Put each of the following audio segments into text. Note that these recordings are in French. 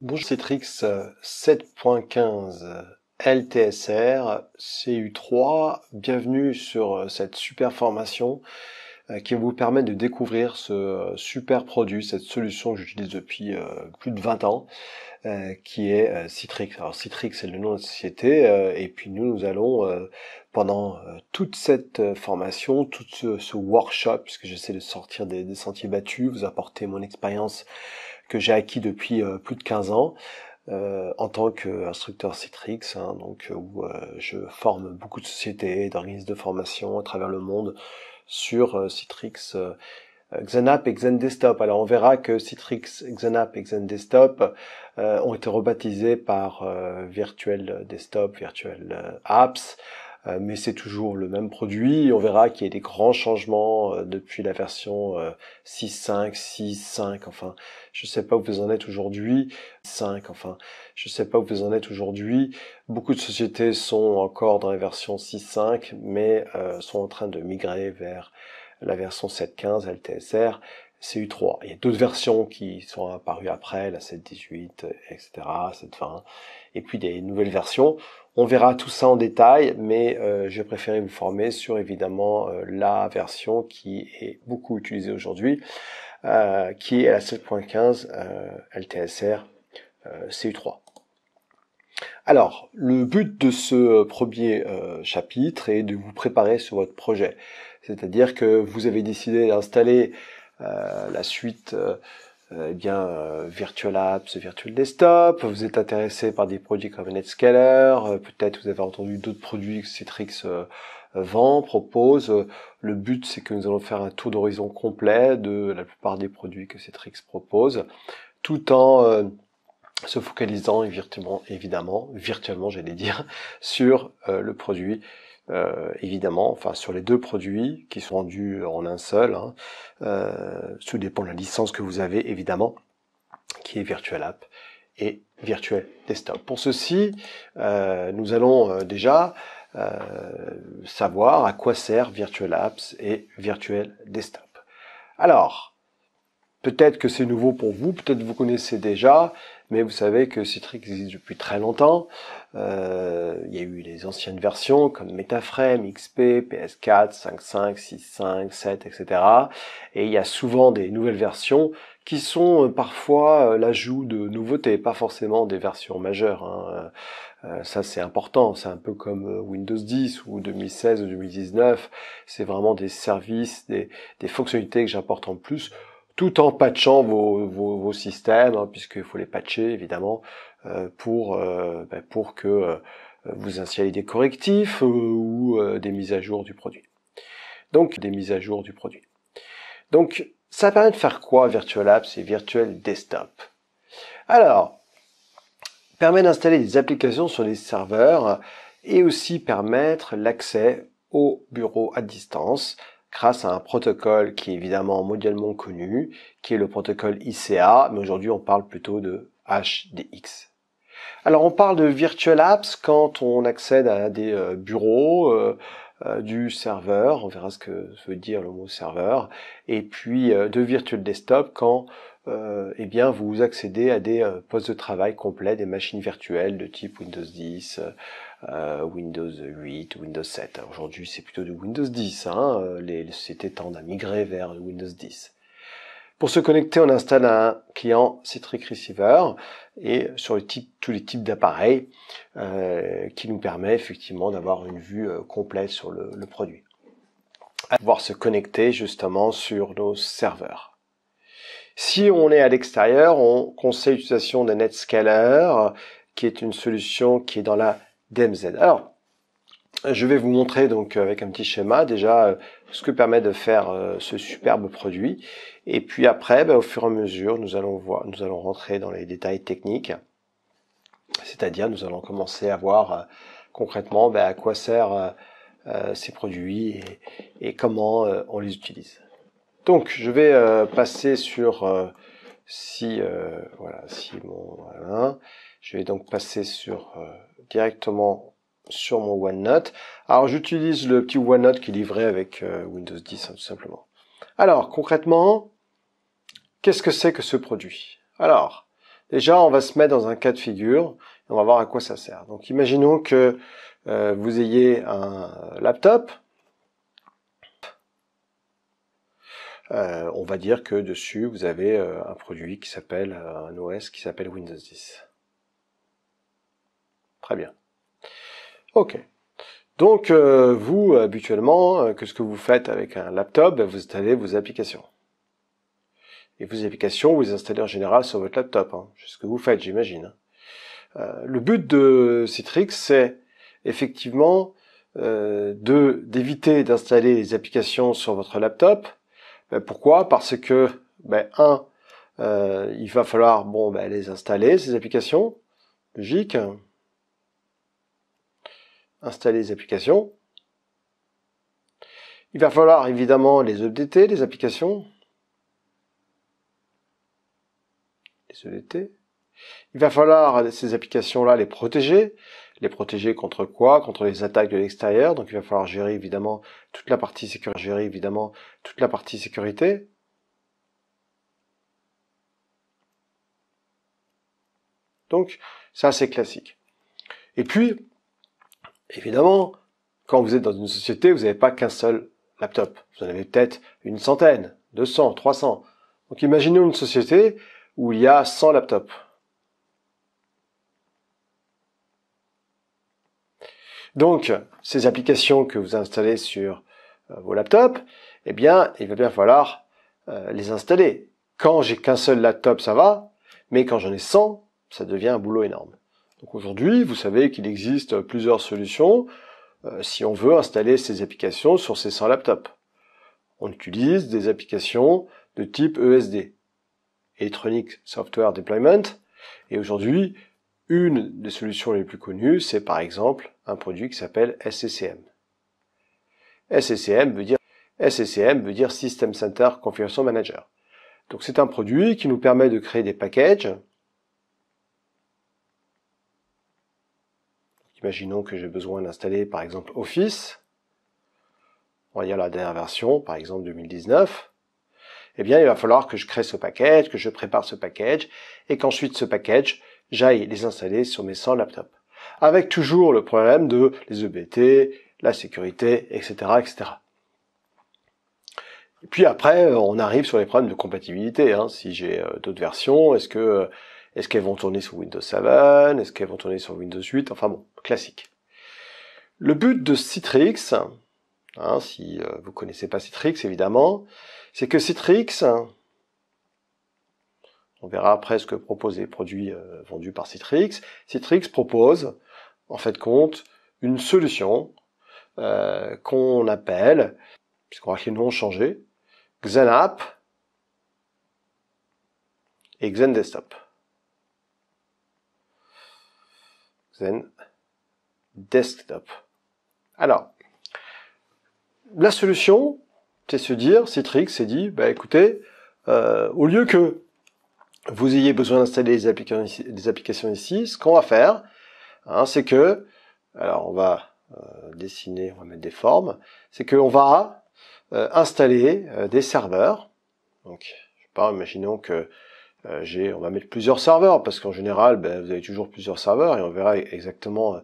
Bonjour Citrix 7.15 LTSR CU3, bienvenue sur euh, cette super formation euh, qui vous permet de découvrir ce euh, super produit, cette solution que j'utilise depuis plus de 20 ans, qui est Citrix. Alors Citrix c'est le nom de la société, et puis nous, nous allons, pendant toute cette formation, tout ce, workshop, puisque j'essaie de sortir des sentiers battus, vous apporter mon expérience que j'ai acquis depuis euh, plus de 15 ans. Euh, en tant qu'instructeur Citrix, hein, donc euh, où je forme beaucoup de sociétés, d'organismes de formation à travers le monde sur Citrix, Xenap et Xendesktop. Alors on verra que Citrix, Xenap et Xendesktop ont été rebaptisés par Virtual Desktop, Virtual Apps. Euh, mais c'est toujours le même produit. On verra qu'il y a des grands changements euh, depuis la version 6.5, euh, 6.5, enfin, je sais pas où vous en êtes aujourd'hui, 5, enfin, je sais pas où vous en êtes aujourd'hui. Beaucoup de sociétés sont encore dans la version 6.5, mais sont en train de migrer vers la version 7.15 LTSR. CU3. Il y a d'autres versions qui sont apparues après, la 7.18, etc., 7.20, et puis des nouvelles versions. On verra tout ça en détail, mais euh, je préférais vous former sur évidemment euh, la version qui est beaucoup utilisée aujourd'hui, euh, qui est la 7.15 LTSR CU3. Alors, le but de ce premier chapitre est de vous préparer sur votre projet. C'est-à-dire que vous avez décidé d'installer la suite eh bien, euh, Virtual Apps, Virtual Desktop, vous êtes intéressé par des produits comme Netscaler, euh, peut-être vous avez entendu d'autres produits que Citrix euh, vend, propose. Le but, c'est que nous allons faire un tour d'horizon complet de la plupart des produits que Citrix propose, tout en se focalisant évidemment, évidemment virtuellement j'allais dire, sur euh, le produit, euh, évidemment, enfin sur les deux produits qui sont rendus en un seul, tout hein, euh, dépend de la licence que vous avez évidemment, qui est Virtual App et Virtual Desktop. Pour ceci, nous allons déjà savoir à quoi sert Virtual Apps et Virtual Desktop. Alors, peut-être que c'est nouveau pour vous, peut-être vous connaissez déjà, mais vous savez que Citrix existe depuis très longtemps. Euh, il y a eu les anciennes versions comme Metaframe, XP, PS4, 5.5, 6.5, 7, etc. Et il y a souvent des nouvelles versions qui sont euh, parfois euh, l'ajout de nouveautés, pas forcément des versions majeures. Hein. Euh, ça c'est important, c'est un peu comme Windows 10 ou 2016 ou 2019. C'est vraiment des services, des, des fonctionnalités que j'apporte en plus tout en patchant vos, vos, vos systèmes, hein, puisqu'il faut les patcher évidemment, euh, pour, euh, ben, pour que euh, vous installez des correctifs ou des mises à jour du produit. Donc des mises à jour du produit. Donc ça permet de faire quoi Virtual Apps et Virtual Desktop Alors, permet d'installer des applications sur les serveurs et aussi permettre l'accès au bureau à distance grâce à un protocole qui est évidemment mondialement connu, qui est le protocole ICA, mais aujourd'hui on parle plutôt de HDX. Alors on parle de virtual apps quand on accède à des euh, bureaux euh, euh, du serveur, on verra ce que veut dire le mot serveur, et puis de virtual desktop quand eh bien vous accédez à des postes de travail complets, des machines virtuelles de type Windows 10, euh, Windows 8, Windows 7. Aujourd'hui, c'est plutôt de Windows 10. Hein. Euh, les, les sociétés tendent migrer vers Windows 10. Pour se connecter, on installe un client Citrix Receiver et sur le type, tous les types d'appareils euh, qui nous permet effectivement d'avoir une vue complète sur le, produit. À pouvoir se connecter justement sur nos serveurs. Si on est à l'extérieur, on conseille l'utilisation d'un Netscaler, qui est une solution qui est dans la DMZ. Alors, je vais vous montrer donc euh, avec un petit schéma déjà euh, ce que permet de faire euh, ce superbe produit. Et puis après, bah, au fur et à mesure, nous allons voir, nous allons rentrer dans les détails techniques. C'est-à-dire, nous allons commencer à voir concrètement bah, à quoi servent ces produits et, comment on les utilise. Donc, je vais passer sur si voilà si mon je vais donc passer sur euh, directement sur mon OneNote. Alors j'utilise le petit OneNote qui est livré avec euh, Windows 10 hein, tout simplement. Alors concrètement, qu'est-ce que c'est que ce produit Alors déjà on va se mettre dans un cas de figure et on va voir à quoi ça sert. Donc imaginons que euh, vous ayez un laptop. on va dire que dessus vous avez un produit qui s'appelle un OS qui s'appelle Windows 10. Très bien. Ok. Donc, euh, vous, habituellement, euh, que ce que vous faites avec un laptop, ben, vous installez vos applications. Et vos applications, vous les installez en général sur votre laptop. Hein. C'est ce que vous faites, j'imagine. Hein. Euh, le but de Citrix, c'est effectivement de d'éviter d'installer les applications sur votre laptop. Ben, pourquoi Parce que, ben, un, il va falloir bon, ben, les installer, ces applications. Logique. Hein installer les applications. Il va falloir évidemment les updater, les applications. Les updater. E il va falloir ces applications-là les protéger. Les protéger contre quoi Contre les attaques de l'extérieur. Donc il va falloir gérer évidemment toute la partie sécurité. Gérer évidemment toute la partie sécurité. Donc ça c'est classique. Et puis Évidemment, quand vous êtes dans une société, vous n'avez pas qu'un seul laptop. Vous en avez peut-être une centaine, 200, 300. Donc imaginons une société où il y a 100 laptops. Donc, ces applications que vous installez sur euh, vos laptops, eh bien, il va bien falloir euh, les installer. Quand j'ai qu'un seul laptop, ça va, mais quand j'en ai 100, ça devient un boulot énorme aujourd'hui, vous savez qu'il existe plusieurs solutions euh, si on veut installer ces applications sur ces 100 laptops. On utilise des applications de type ESD, Electronic Software Deployment, et aujourd'hui, une des solutions les plus connues, c'est par exemple un produit qui s'appelle SCCM. SCCM veut dire SCCM veut dire System Center Configuration Manager. Donc c'est un produit qui nous permet de créer des packages Imaginons que j'ai besoin d'installer par exemple Office, on va dire la dernière version, par exemple 2019, eh bien il va falloir que je crée ce package, que je prépare ce package, et qu'ensuite ce package, j'aille les installer sur mes 100 laptops. Avec toujours le problème de les EBT, la sécurité, etc. etc. Et puis après, on arrive sur les problèmes de compatibilité. Hein. Si j'ai euh, d'autres versions, est-ce que euh, est-ce qu'elles vont tourner sur Windows 7 Est-ce qu'elles vont tourner sur Windows 8 Enfin bon, classique. Le but de Citrix, hein, si euh, vous ne connaissez pas Citrix évidemment, c'est que Citrix, on verra après ce que proposent les produits euh, vendus par Citrix, Citrix propose, en fait compte, une solution euh, qu'on appelle, puisqu'on voit que les noms ont changé, XenApp et XenDesktop. Desktop. Alors, la solution, c'est se dire, Citrix s'est dit, bah écoutez, euh, au lieu que vous ayez besoin d'installer des applications, ici, ce qu'on va faire, hein, c'est que, alors on va euh, dessiner, on va mettre des formes, c'est qu'on va euh, installer des serveurs. Donc, je sais pas, imaginons que euh, on va mettre plusieurs serveurs parce qu'en général, ben, vous avez toujours plusieurs serveurs et on verra exactement euh,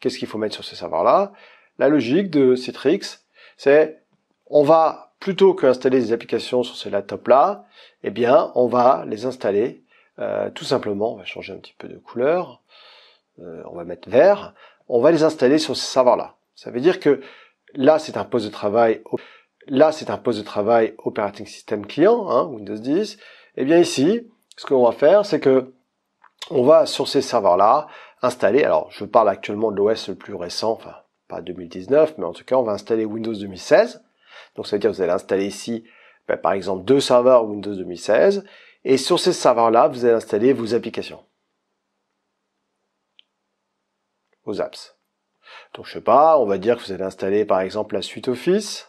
qu'est-ce qu'il faut mettre sur ces serveurs-là. La logique de Citrix, c'est on va plutôt qu'installer des applications sur ces laptops-là, eh bien, on va les installer euh, tout simplement. On va changer un petit peu de couleur. on va mettre vert. On va les installer sur ces serveurs-là. Ça veut dire que là, c'est un poste de travail. Là, c'est un poste de travail operating system client, hein, Windows 10. Et eh bien ici, ce que l'on va faire, c'est que on va sur ces serveurs-là installer, alors je parle actuellement de l'OS le plus récent, enfin pas 2019, mais en tout cas on va installer Windows 2016. Donc ça veut dire que vous allez installer ici ben, par exemple deux serveurs Windows 2016, et sur ces serveurs-là, vous allez installer vos applications. Vos apps. Donc je ne sais pas, on va dire que vous allez installer par exemple la suite Office,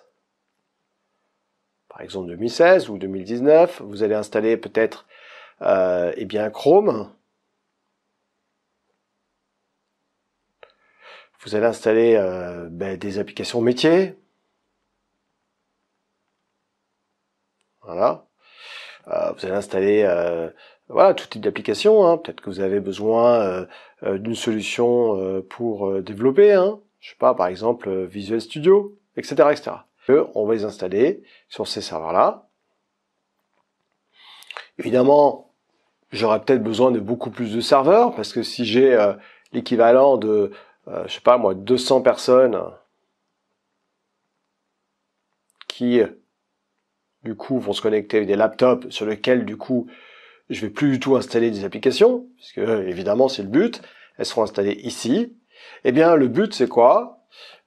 par exemple 2016 ou 2019, vous allez installer peut-être et euh, eh bien Chrome, vous allez installer euh, ben, des applications métiers. Voilà. Euh, vous allez installer voilà tout type d'applications hein. Peut-être que vous avez besoin d'une solution pour développer. Hein. Je sais pas, par exemple Visual Studio, etc., etc. On va les installer sur ces serveurs-là. Évidemment, j'aurais peut-être besoin de beaucoup plus de serveurs parce que si j'ai euh, l'équivalent de, euh, je sais pas moi, 200 personnes qui euh, du coup vont se connecter avec des laptops sur lesquels du coup je vais plus du tout installer des applications puisque évidemment c'est le but, elles seront installées ici. Eh bien le but c'est quoi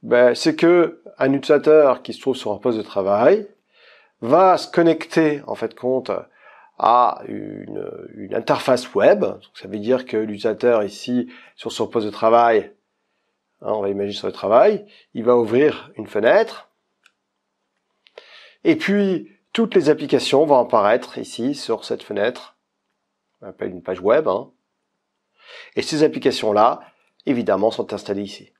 ben, c'est que un utilisateur qui se trouve sur un poste de travail va se connecter en fait compte à une, interface web. ça veut dire que l'utilisateur ici, sur son poste de travail, hein, on va imaginer sur le travail, il va ouvrir une fenêtre. Et puis, toutes les applications vont apparaître ici sur cette fenêtre. On appelle une page web. Hein. Et ces applications-là, évidemment, sont installées ici.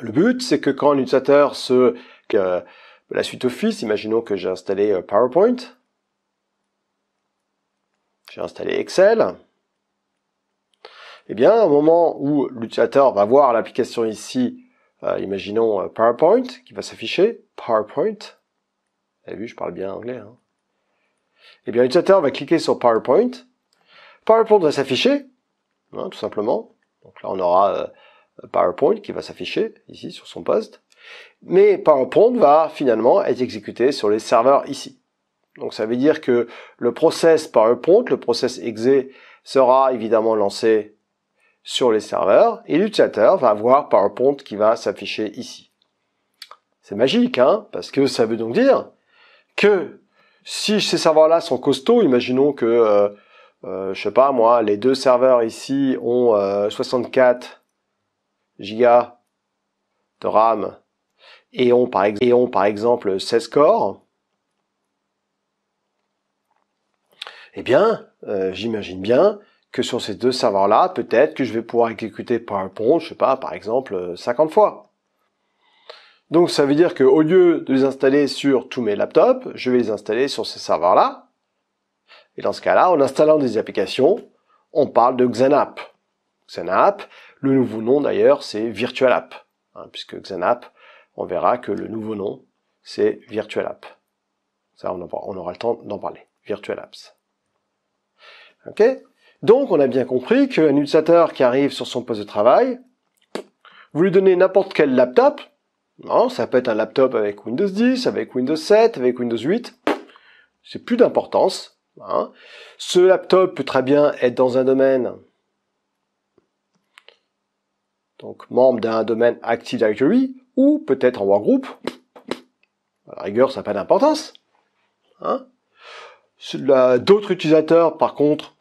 Le but, c'est que quand l'utilisateur se... la suite Office, imaginons que j'ai installé euh, PowerPoint, j'ai installé Excel, et eh bien, au moment où l'utilisateur va voir l'application ici, euh, imaginons euh, PowerPoint, qui va s'afficher, PowerPoint, vous avez vu, je parle bien anglais, hein. eh bien, l'utilisateur va cliquer sur PowerPoint, PowerPoint va s'afficher, hein, tout simplement, donc là on aura euh, PowerPoint qui va s'afficher, ici, sur son poste, mais PowerPoint va finalement être exécuté sur les serveurs ici. Donc ça veut dire que le process PowerPoint, le process exe, sera évidemment lancé sur les serveurs et l'utilisateur va avoir PowerPoint qui va s'afficher ici. C'est magique, hein Parce que ça veut donc dire que si ces serveurs-là sont costauds, imaginons que, euh, euh, je sais pas moi, les deux serveurs ici ont 64 euh, gigas de RAM et ont par, et ont par exemple 16 corps, eh bien, euh, j'imagine bien que sur ces deux serveurs-là, peut-être que je vais pouvoir exécuter PowerPoint, je sais pas, par exemple, 50 euh, fois. Donc ça veut dire qu'au lieu de les installer sur tous mes laptops, je vais les installer sur ces serveurs-là. Et dans ce cas-là, en installant des applications, on parle de Xenapp. Xenapp, le nouveau nom d'ailleurs, c'est VirtualApp. Hein, puisque Xenapp, on verra que le nouveau nom, c'est VirtualApp. Ça, on, on aura le temps d'en parler. VirtualApps. Donc, on a bien compris qu'un utilisateur qui arrive sur son poste de travail, vous lui donnez n'importe quel laptop, non, ça peut être un laptop avec Windows 10, avec Windows 7, avec Windows 8, c'est plus d'importance. Hein. Ce laptop peut très bien être dans un domaine, donc membre d'un domaine Active Directory, ou peut-être en workgroup. à la rigueur, ça n'a pas d'importance. Hein. D'autres utilisateurs, par contre,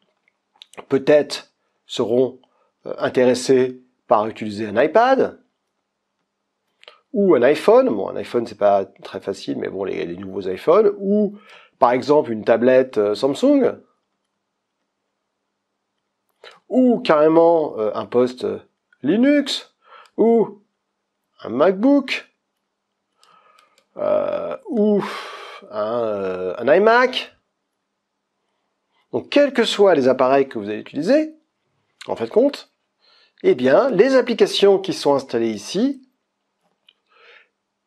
peut-être seront euh, intéressés par utiliser un iPad ou un iPhone. Bon, un iPhone c'est pas très facile, mais bon, les, nouveaux iPhones ou par exemple une tablette euh, Samsung ou carrément euh, un poste Linux ou un MacBook ou un iMac donc, quels que soient les appareils que vous allez utiliser, en fait compte, eh bien, les applications qui sont installées ici,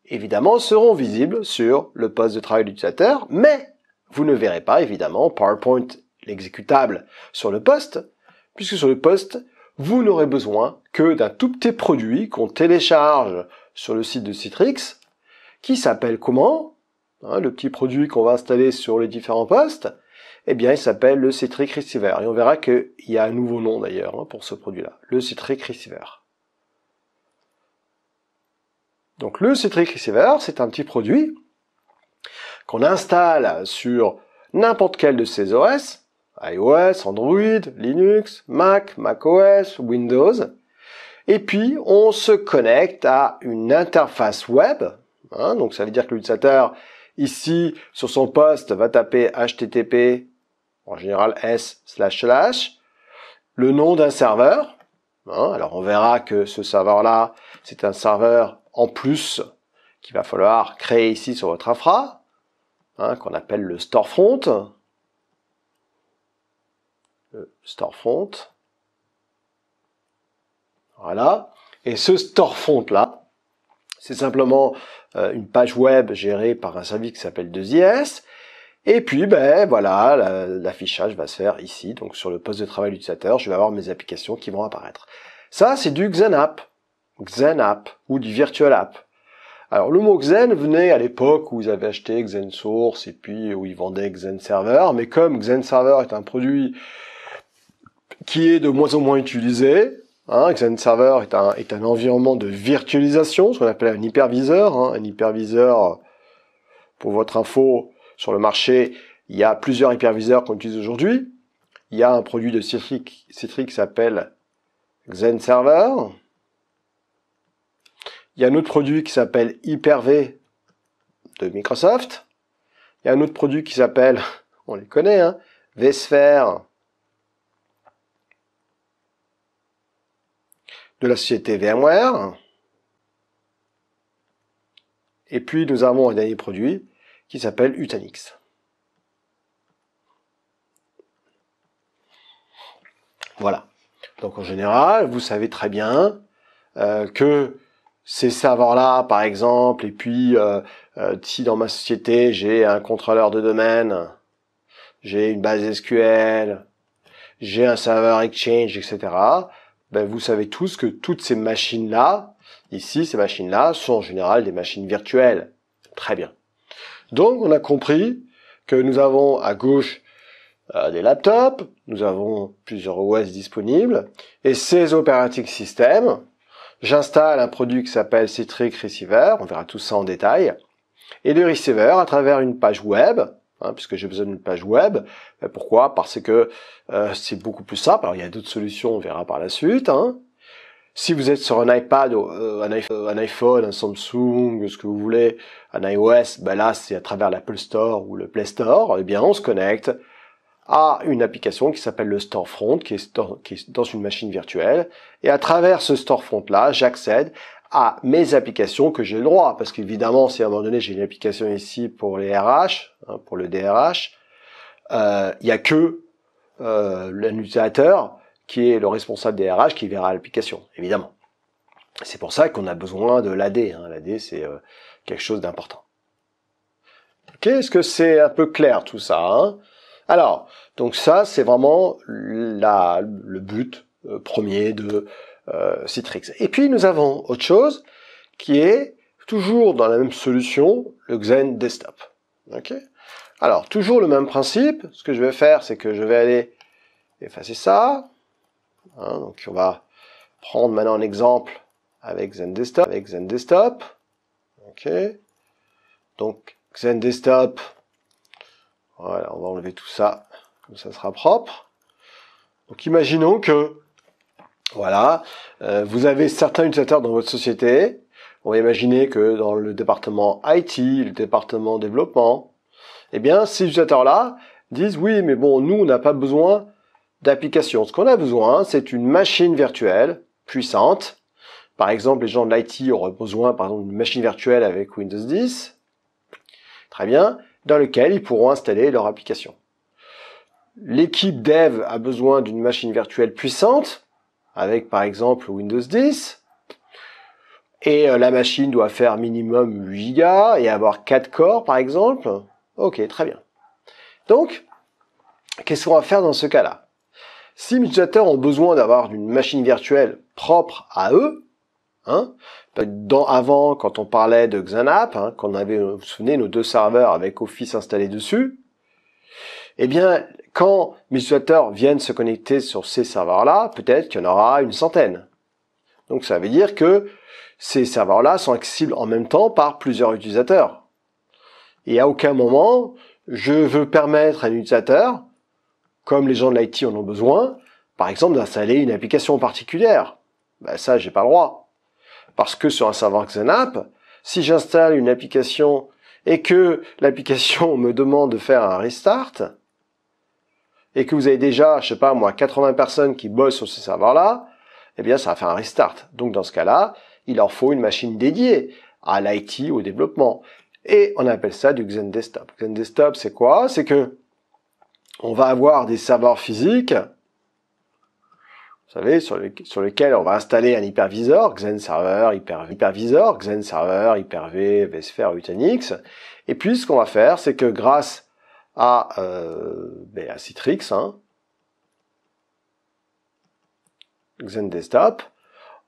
évidemment, seront visibles sur le poste de travail de l'utilisateur, mais vous ne verrez pas, évidemment, PowerPoint, l'exécutable, sur le poste, puisque sur le poste, vous n'aurez besoin que d'un tout petit produit qu'on télécharge sur le site de Citrix, qui s'appelle comment hein, Le petit produit qu'on va installer sur les différents postes, eh bien, il s'appelle le citric Receiver. Et on verra qu'il y a un nouveau nom d'ailleurs hein, pour ce produit-là, le citric Receiver. Donc le citric Receiver, c'est un petit produit qu'on installe sur n'importe quel de ces OS, iOS, Android, Linux, Mac, macOS, Windows. Et puis, on se connecte à une interface web. Hein. donc, ça veut dire que l'utilisateur, ici, sur son poste, va taper http en général S slash slash, le nom d'un serveur. Hein, alors on verra que ce serveur-là, c'est un serveur en plus qu'il va falloir créer ici sur votre infra, hein, qu'on appelle le storefront. Le storefront. Voilà. Et ce storefront-là, c'est simplement euh, une page web gérée par un service qui s'appelle 2IS et puis, ben voilà, l'affichage va se faire ici, donc sur le poste de travail de l'utilisateur, je vais avoir mes applications qui vont apparaître. Ça, c'est du XenApp XenApp ou du VirtualApp. Alors le mot Xen venait à l'époque où ils avaient acheté XenSource Source et puis où ils vendaient XenServer. mais comme XenServer est un produit qui est de moins en moins utilisé, hein, XenServer est un, environnement de virtualisation, ce qu'on appelle un hyperviseur, hein. un hyperviseur pour votre info, sur le marché, il y a plusieurs hyperviseurs qu'on utilise aujourd'hui. Il y a un produit de Citrix, qui s'appelle Xen Server. Il y a un autre produit qui s'appelle Hyper-V de Microsoft. Il y a un autre produit qui s'appelle, on les connaît, hein, vSphere de la société VMware. Et puis nous avons un dernier produit qui s'appelle Utanix. Voilà. Donc en général, vous savez très bien euh, que ces serveurs-là, par exemple, et puis euh, euh, si dans ma société j'ai un contrôleur de domaine, j'ai une base SQL, j'ai un serveur Exchange, etc., ben vous savez tous que toutes ces machines-là, ici, ces machines-là, sont en général des machines virtuelles. Très bien. Donc on a compris que nous avons à gauche euh, des laptops, nous avons plusieurs OS disponibles, et ces operating systems, j'installe un produit qui s'appelle Citrix Receiver, on verra tout ça en détail, et le receiver à travers une page web, hein, puisque j'ai besoin d'une page web, pourquoi Parce que euh, c'est beaucoup plus simple, alors il y a d'autres solutions, on verra par la suite, hein, si vous êtes sur un iPad, euh, euh, un iPhone, un Samsung, ce que vous voulez, un iOS, ben là c'est à travers l'Apple Store ou le Play Store, eh bien on se connecte à une application qui s'appelle le Storefront, qui est, qui est dans une machine virtuelle. Et à travers ce Storefront-là, j'accède à mes applications que j'ai le droit. Parce qu'évidemment, si à un moment donné j'ai une application ici pour les RH, hein, pour le DRH, euh, il n'y a que euh, l'utilisateur qui est le responsable des RH qui verra l'application, évidemment. C'est pour ça qu'on a besoin de l'AD. Hein. L'AD, c'est euh, quelque chose d'important. Ok, est-ce que c'est un peu clair tout ça hein Alors, donc ça, c'est vraiment la, le but euh, premier de euh, Citrix. Et puis, nous avons autre chose qui est toujours dans la même solution, le Xen Desktop. Alors, toujours le même principe. Ce que je vais faire, c'est que je vais aller effacer ça. Hein, donc on va prendre maintenant un exemple avec Zen Desktop. Avec Zen Ok. Donc Zen Desktop. Voilà, on va enlever tout ça, comme ça sera propre. Donc imaginons que, voilà, euh, vous avez certains utilisateurs dans votre société. On va imaginer que dans le département IT, le département développement, eh bien, ces utilisateurs-là disent oui, mais bon, nous, on n'a pas besoin d'application. Ce qu'on a besoin, c'est une machine virtuelle puissante. Par exemple, les gens de l'IT auraient besoin, par exemple, d'une machine virtuelle avec Windows 10. Très bien. Dans lequel ils pourront installer leur application. L'équipe dev a besoin d'une machine virtuelle puissante avec, par exemple, Windows 10. Et euh, la machine doit faire minimum 8 Go et avoir 4 corps, par exemple. Ok, très bien. Donc, qu'est-ce qu'on va faire dans ce cas-là si mes utilisateurs ont besoin d'avoir une machine virtuelle propre à eux, hein, dans avant, quand on parlait de Xanap, quand hein, qu'on avait, vous vous souvenez, nos deux serveurs avec Office installés dessus, eh bien, quand mes utilisateurs viennent se connecter sur ces serveurs-là, peut-être qu'il y en aura une centaine. Donc ça veut dire que ces serveurs-là sont accessibles en même temps par plusieurs utilisateurs. Et à aucun moment, je veux permettre à un utilisateur comme les gens de l'IT en ont besoin, par exemple d'installer une application particulière. Ben ça, j'ai pas le droit. Parce que sur un serveur Xenap, si j'installe une application et que l'application me demande de faire un restart, et que vous avez déjà, je sais pas moi, 80 personnes qui bossent sur ce serveur-là, eh bien ça va faire un restart. Donc dans ce cas-là, il leur faut une machine dédiée à l'IT, au développement. Et on appelle ça du Xen Desktop. Xen Desktop, c'est quoi C'est que on va avoir des serveurs physiques, vous savez, sur, les, lesquels on va installer un hyperviseur, Xen Server, hyperviseur, Xen Server, Hyper-V, vSphere, Utanix, Et puis, ce qu'on va faire, c'est que grâce à, euh, ben, à Citrix, hein, Xen Desktop,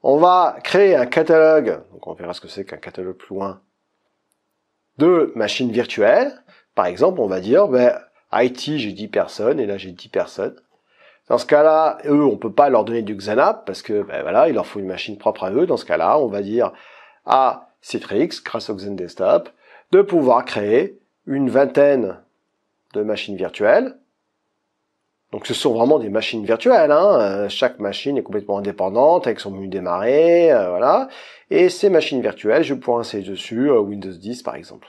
on va créer un catalogue, donc on verra ce que c'est qu'un catalogue plus loin, de machines virtuelles. Par exemple, on va dire, ben, IT, j'ai 10 personnes, et là j'ai 10 personnes. Dans ce cas-là, eux, on peut pas leur donner du Xanap, parce que ben voilà, il leur faut une machine propre à eux. Dans ce cas-là, on va dire à Citrix, grâce au Xen Desktop, de pouvoir créer une vingtaine de machines virtuelles. Donc ce sont vraiment des machines virtuelles. Hein. Euh, chaque machine est complètement indépendante, avec son menu démarré, euh, voilà. Et ces machines virtuelles, je pourrais insérer dessus euh, Windows 10 par exemple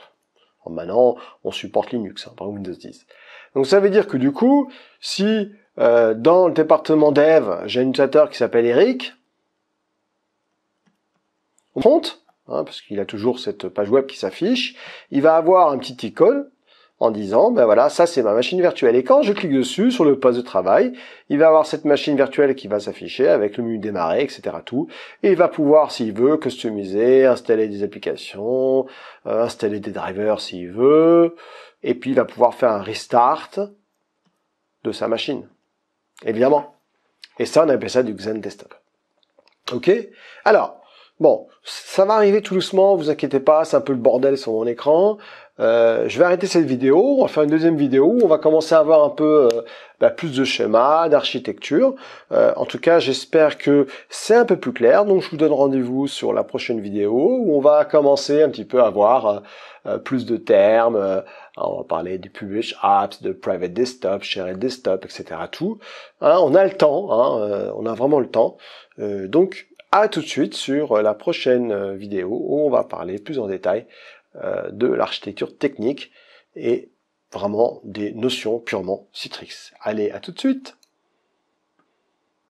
maintenant, on supporte Linux hein, Windows 10. Donc ça veut dire que du coup, si euh, dans le département dev, j'ai un utilisateur qui s'appelle Eric, on compte, hein, parce qu'il a toujours cette page web qui s'affiche, il va avoir un petit icône en disant, ben voilà, ça c'est ma machine virtuelle. Et quand je clique dessus sur le poste de travail, il va avoir cette machine virtuelle qui va s'afficher avec le menu démarrer, etc. tout. Et il va pouvoir, s'il veut, customiser, installer des applications, euh, installer des drivers s'il veut. Et puis il va pouvoir faire un restart de sa machine. Évidemment. Et ça, on appelle ça du Xen Desktop. Ok Alors, bon, ça va arriver tout doucement, vous inquiétez pas, c'est un peu le bordel sur mon écran. Euh, je vais arrêter cette vidéo, on va faire une deuxième vidéo où on va commencer à avoir un peu euh, bah, plus de schémas, d'architecture. Euh, en tout cas, j'espère que c'est un peu plus clair. Donc, je vous donne rendez-vous sur la prochaine vidéo où on va commencer un petit peu à voir plus de termes. on va parler du Publish Apps, de Private Desktop, Shared Desktop, etc. Tout. Hein, on a le temps, hein, on a vraiment le temps. donc, à tout de suite sur euh, la prochaine euh, vidéo où on va parler plus en détail euh, de l'architecture technique et vraiment des notions purement Citrix. Allez, à tout de suite